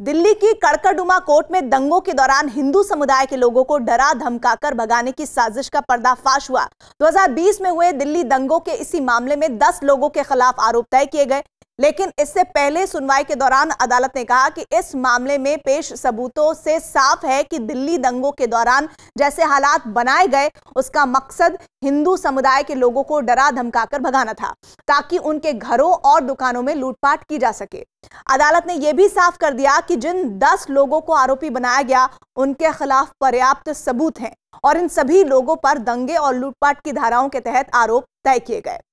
दिल्ली की कड़कड़ुमा कोर्ट में दंगों के दौरान हिंदू समुदाय के लोगों को डरा धमकाकर भगाने की साजिश का पर्दाफाश हुआ 2020 में हुए दिल्ली दंगों के इसी मामले में 10 लोगों के खिलाफ आरोप तय किए गए लेकिन इससे पहले सुनवाई के दौरान अदालत ने कहा कि इस मामले में पेश सबूतों से साफ है कि दिल्ली दंगों के दौरान जैसे हालात बनाए गए उसका मकसद हिंदू समुदाय के लोगों को डरा धमकाकर भगाना था ताकि उनके घरों और दुकानों में लूटपाट की जा सके अदालत ने यह भी साफ कर दिया कि जिन दस लोगों को आरोपी बनाया गया उनके खिलाफ पर्याप्त सबूत हैं और इन सभी लोगों पर दंगे और लूटपाट की धाराओं के तहत आरोप तय किए गए